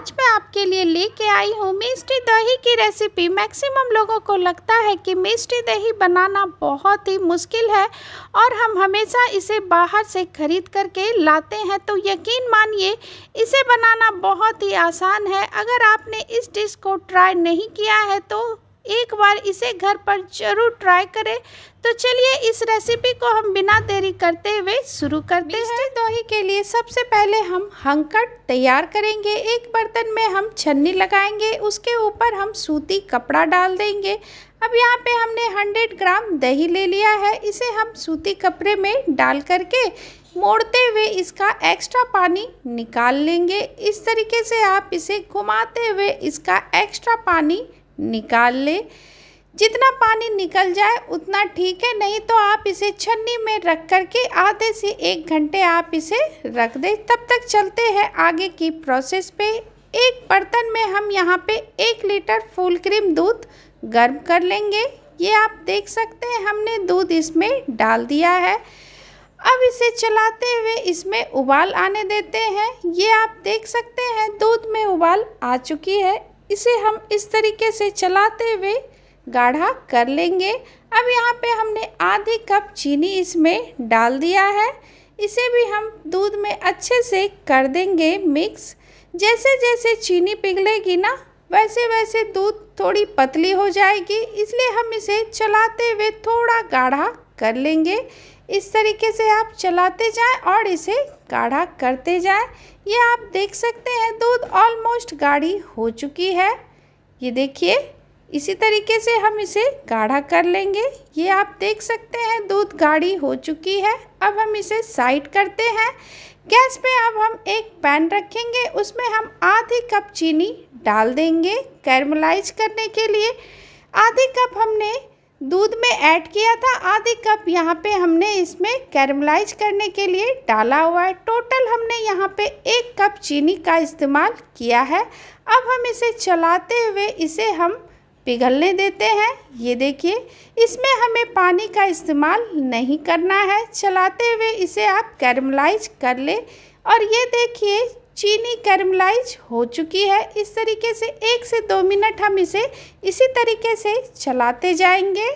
आज मैं आपके लिए लेके आई हूँ मिष्टी दही की रेसिपी मैक्सिमम लोगों को लगता है कि मिष्टी दही बनाना बहुत ही मुश्किल है और हम हमेशा इसे बाहर से ख़रीद करके लाते हैं तो यकीन मानिए इसे बनाना बहुत ही आसान है अगर आपने इस डिश को ट्राई नहीं किया है तो एक बार इसे घर पर जरूर ट्राई करें तो चलिए इस रेसिपी को हम बिना देरी करते हुए शुरू करते हैं दोही के लिए सबसे पहले हम हंकट तैयार करेंगे एक बर्तन में हम छन्नी लगाएंगे उसके ऊपर हम सूती कपड़ा डाल देंगे अब यहाँ पे हमने 100 ग्राम दही ले लिया है इसे हम सूती कपड़े में डाल करके मोड़ते हुए इसका एक्स्ट्रा पानी निकाल लेंगे इस तरीके से आप इसे घुमाते हुए इसका एक्स्ट्रा पानी निकाल ले जितना पानी निकल जाए उतना ठीक है नहीं तो आप इसे छन्नी में रख कर के आधे से एक घंटे आप इसे रख दें तब तक चलते हैं आगे की प्रोसेस पे एक बर्तन में हम यहाँ पे एक लीटर फुल क्रीम दूध गर्म कर लेंगे ये आप देख सकते हैं हमने दूध इसमें डाल दिया है अब इसे चलाते हुए इसमें उबाल आने देते हैं ये आप देख सकते हैं दूध में उबाल आ चुकी है इसे हम इस तरीके से चलाते हुए गाढ़ा कर लेंगे अब यहाँ पे हमने आधी कप चीनी इसमें डाल दिया है इसे भी हम दूध में अच्छे से कर देंगे मिक्स जैसे जैसे चीनी पिघलेगी ना वैसे वैसे दूध थोड़ी पतली हो जाएगी इसलिए हम इसे चलाते हुए थोड़ा गाढ़ा कर लेंगे इस तरीके से आप चलाते जाएं और इसे गाढ़ा करते जाएं ये आप देख सकते हैं दूध ऑलमोस्ट गाढ़ी हो चुकी है ये देखिए इसी तरीके से हम इसे गाढ़ा कर लेंगे ये आप देख सकते हैं दूध गाढ़ी हो चुकी है अब हम इसे साइड करते हैं गैस पे अब हम एक पैन रखेंगे उसमें हम आधी कप चीनी डाल देंगे कैरमलाइज करने के लिए आधी कप हमने दूध में ऐड किया था आधे कप यहाँ पे हमने इसमें कैरमलाइज करने के लिए डाला हुआ है टोटल हमने यहाँ पे एक कप चीनी का इस्तेमाल किया है अब हम इसे चलाते हुए इसे हम पिघलने देते हैं ये देखिए इसमें हमें पानी का इस्तेमाल नहीं करना है चलाते हुए इसे आप कैरमलाइज कर ले और ये देखिए चीनी कैरमलाइज हो चुकी है इस तरीके से एक से दो मिनट हम इसे इसी तरीके से चलाते जाएंगे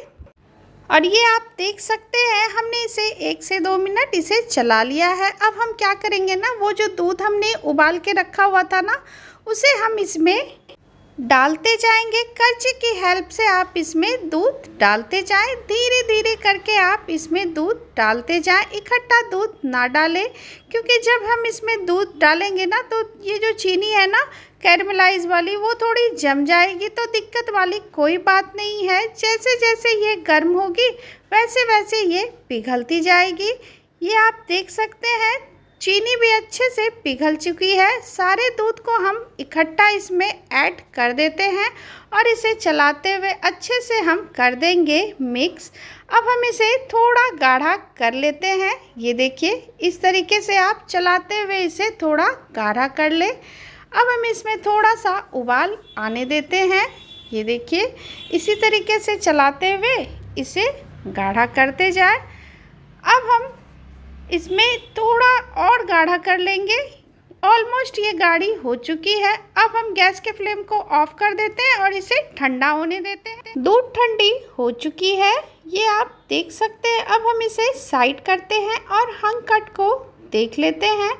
और ये आप देख सकते हैं हमने इसे एक से दो मिनट इसे चला लिया है अब हम क्या करेंगे ना वो जो दूध हमने उबाल के रखा हुआ था ना उसे हम इसमें डालते जाएंगे कर्चे की हेल्प से आप इसमें दूध डालते जाएं धीरे धीरे करके आप इसमें दूध डालते जाएं इकट्ठा दूध ना डालें क्योंकि जब हम इसमें दूध डालेंगे ना तो ये जो चीनी है ना कैरमलाइज वाली वो थोड़ी जम जाएगी तो दिक्कत वाली कोई बात नहीं है जैसे जैसे ये गर्म होगी वैसे वैसे ये पिघलती जाएगी ये आप देख सकते हैं चीनी भी अच्छे से पिघल चुकी है सारे दूध को हम इकट्ठा इसमें ऐड कर देते हैं और इसे चलाते हुए अच्छे से हम कर देंगे मिक्स अब हम इसे थोड़ा गाढ़ा कर लेते हैं ये देखिए इस तरीके से आप चलाते हुए इसे थोड़ा गाढ़ा कर ले अब हम इसमें थोड़ा सा उबाल आने देते हैं ये देखिए इसी तरीके से चलाते हुए इसे गाढ़ा करते जाए अब हम इसमें थोड़ा और गाढ़ा कर लेंगे ऑलमोस्ट ये गाढ़ी हो चुकी है अब हम गैस के फ्लेम को ऑफ कर देते हैं और इसे ठंडा होने देते हैं दूध ठंडी हो चुकी है ये आप देख सकते हैं अब हम इसे साइड करते हैं और हंग कट को देख लेते हैं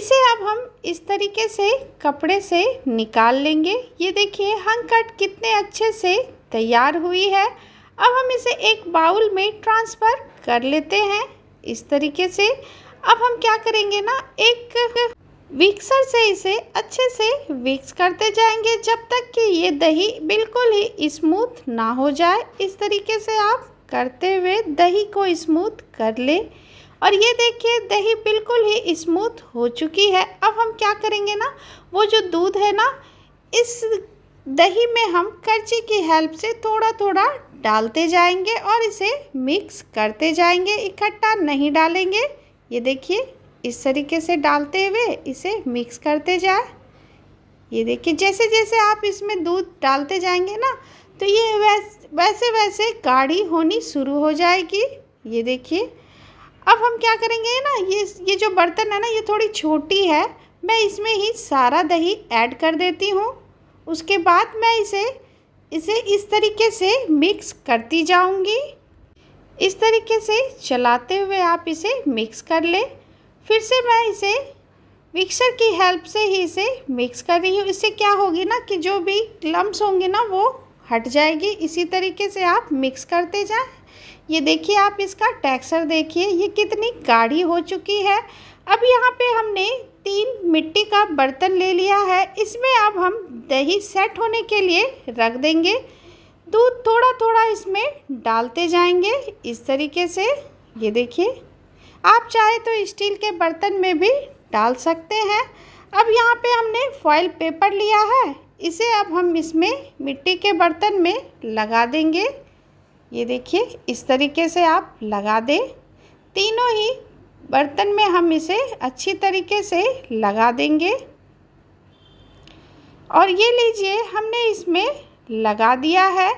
इसे अब हम इस तरीके से कपड़े से निकाल लेंगे ये देखिए हंग कट कितने अच्छे से तैयार हुई है अब हम इसे एक बाउल में ट्रांसफ़र कर लेते हैं इस तरीके से अब हम क्या करेंगे ना एक विक्सर से इसे अच्छे से विक्स करते जाएंगे जब तक कि ये दही बिल्कुल ही स्मूथ ना हो जाए इस तरीके से आप करते हुए दही को स्मूथ कर ले और ये देखिए दही बिल्कुल ही स्मूथ हो चुकी है अब हम क्या करेंगे ना वो जो दूध है ना इस दही में हम करछी की हेल्प से थोड़ा थोड़ा डालते जाएंगे और इसे मिक्स करते जाएंगे इकट्ठा नहीं डालेंगे ये देखिए इस तरीके से डालते हुए इसे मिक्स करते जाए ये देखिए जैसे जैसे आप इसमें दूध डालते जाएंगे ना तो ये वैसे वैसे वैसे गाढ़ी होनी शुरू हो जाएगी ये देखिए अब हम क्या करेंगे ना ये ये जो बर्तन है ना ये थोड़ी छोटी है मैं इसमें ही सारा दही ऐड कर देती हूँ उसके बाद मैं इसे इसे इस तरीके से मिक्स करती जाऊंगी इस तरीके से चलाते हुए आप इसे मिक्स कर लें फिर से मैं इसे मिक्सर की हेल्प से ही इसे मिक्स कर रही हूँ इससे क्या होगी ना कि जो भी लम्ब होंगे ना वो हट जाएगी इसी तरीके से आप मिक्स करते जाएं ये देखिए आप इसका टेक्सचर देखिए ये कितनी गाढ़ी हो चुकी है अब यहाँ पे हमने तीन मिट्टी का बर्तन ले लिया है इसमें अब हम दही सेट होने के लिए रख देंगे दूध थोड़ा थोड़ा इसमें डालते जाएंगे इस तरीके से ये देखिए आप चाहे तो स्टील के बर्तन में भी डाल सकते हैं अब यहाँ पे हमने फॉइल पेपर लिया है इसे अब हम इसमें मिट्टी के बर्तन में लगा देंगे ये देखिए इस तरीके से आप लगा दें तीनों ही बर्तन में हम इसे अच्छी तरीके से लगा देंगे और ये लीजिए हमने इसमें लगा दिया है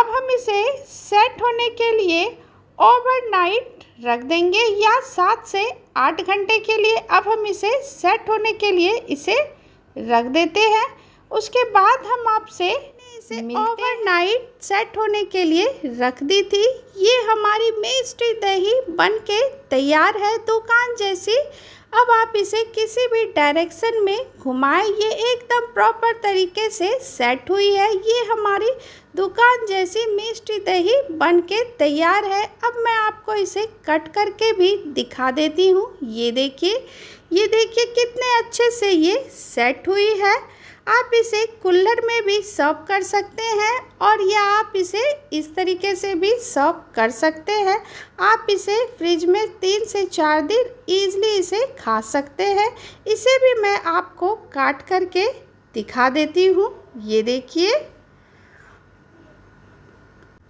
अब हम इसे सेट होने के लिए ओवरनाइट रख देंगे या सात से आठ घंटे के लिए अब हम इसे सेट होने के लिए इसे रख देते हैं उसके बाद हम आपसे इसे ओवरनाइट सेट होने के लिए रख दी थी ये हमारी मिस्टी दही बन के तैयार है दुकान जैसी अब आप इसे किसी भी डायरेक्शन में घुमाएं ये एकदम प्रॉपर तरीके से सेट हुई है ये हमारी दुकान जैसी मिस्ट्री दही बन के तैयार है अब मैं आपको इसे कट करके भी दिखा देती हूँ ये देखिए ये देखिए कितने अच्छे से ये सेट हुई है आप इसे कुल्लर में भी सर्व कर सकते हैं और या आप इसे इस तरीके से भी सर्व कर सकते हैं आप इसे फ्रिज में तीन से चार दिन ईजली इसे खा सकते हैं इसे भी मैं आपको काट करके दिखा देती हूँ ये देखिए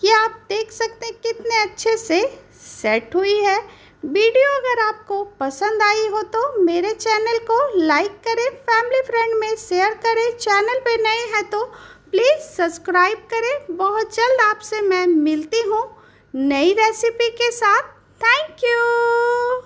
ये आप देख सकते हैं कितने अच्छे से सेट हुई है वीडियो अगर आपको पसंद आई हो तो मेरे चैनल को लाइक करें फैमिली फ्रेंड में शेयर करें चैनल पे नए हैं तो प्लीज़ सब्सक्राइब करें बहुत जल्द आपसे मैं मिलती हूँ नई रेसिपी के साथ थैंक यू